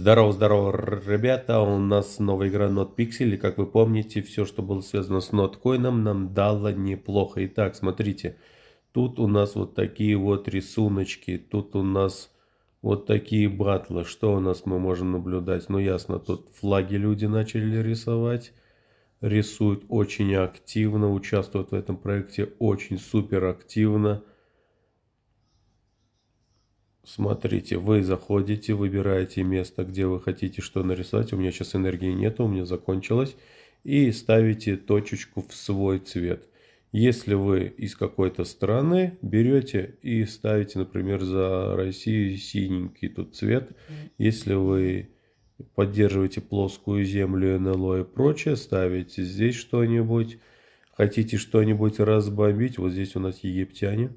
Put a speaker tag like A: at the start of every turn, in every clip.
A: Здорово, здорово, ребята, у нас новая игра Not Pixel, и как вы помните, все, что было связано с ноткоином, нам дало неплохо. Итак, смотрите, тут у нас вот такие вот рисуночки, тут у нас вот такие батлы. Что у нас мы можем наблюдать? Ну, ясно, тут флаги люди начали рисовать, рисуют очень активно, участвуют в этом проекте очень супер активно. Смотрите, вы заходите, выбираете место, где вы хотите что нарисовать. У меня сейчас энергии нет, у меня закончилось, И ставите точечку в свой цвет. Если вы из какой-то страны берете и ставите, например, за Россию синенький тут цвет. Если вы поддерживаете плоскую землю, НЛО и прочее, ставите здесь что-нибудь. Хотите что-нибудь разбомбить? Вот здесь у нас египтяне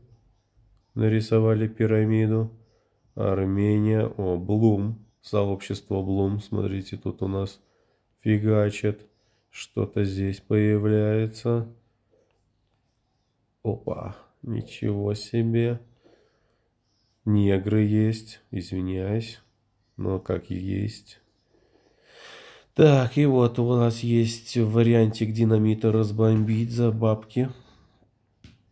A: нарисовали пирамиду. Армения, о, Блум, сообщество Блум, смотрите, тут у нас фигачит, что-то здесь появляется. Опа, ничего себе. Негры есть, извиняюсь, но как и есть. Так, и вот у нас есть вариантик динамита разбомбить за бабки.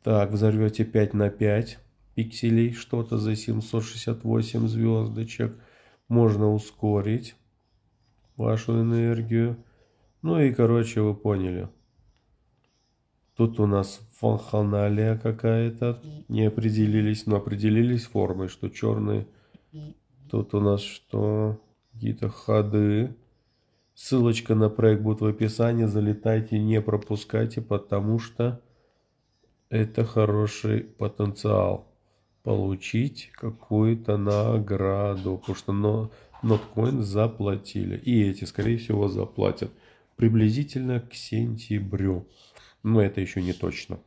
A: Так, взорвете 5 на 5 пикселей что-то за 768 звездочек. Можно ускорить вашу энергию. Ну и, короче, вы поняли. Тут у нас фонханалия какая-то. Не определились, но определились формой, что черные Тут у нас что? Какие-то ходы. Ссылочка на проект будет в описании. Залетайте, не пропускайте, потому что это хороший потенциал получить какую-то награду, потому что но, Notcoin заплатили. И эти, скорее всего, заплатят приблизительно к сентябрю. Но это еще не точно.